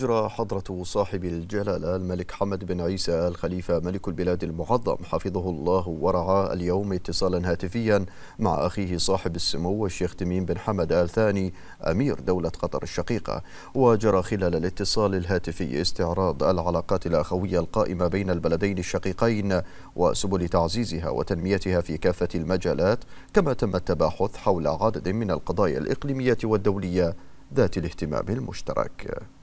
أجرى حضرة صاحب الجلالة الملك حمد بن عيسى الخليفة ملك البلاد المعظم حفظه الله ورعاه اليوم اتصالا هاتفيا مع أخيه صاحب السمو الشيخ تميم بن حمد آل ثاني أمير دولة قطر الشقيقة وجرى خلال الاتصال الهاتفي استعراض العلاقات الأخوية القائمة بين البلدين الشقيقين وسبل تعزيزها وتنميتها في كافة المجالات كما تم التباحث حول عدد من القضايا الإقليمية والدولية ذات الاهتمام المشترك